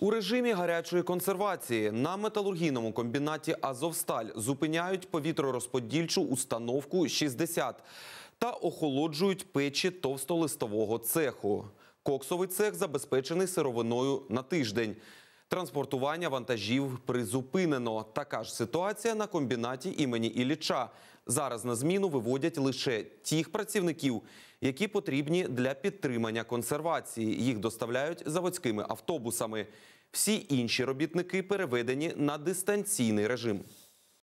У режимі гарячої консервації на металургійному комбінаті Азовсталь зупиняють повітророзподільчу установку 60 та охолоджують печі товстолистового цеху. Коксовий цех забезпечений сировиною на тиждень. Транспортування вантажів призупинено. Така ж ситуація на комбінаті імені Ілліча. Зараз на зміну виводять лише тих працівників, які потрібні для підтримання консервації. Їх доставляють заводськими автобусами. Всі інші робітники переведені на дистанційний режим.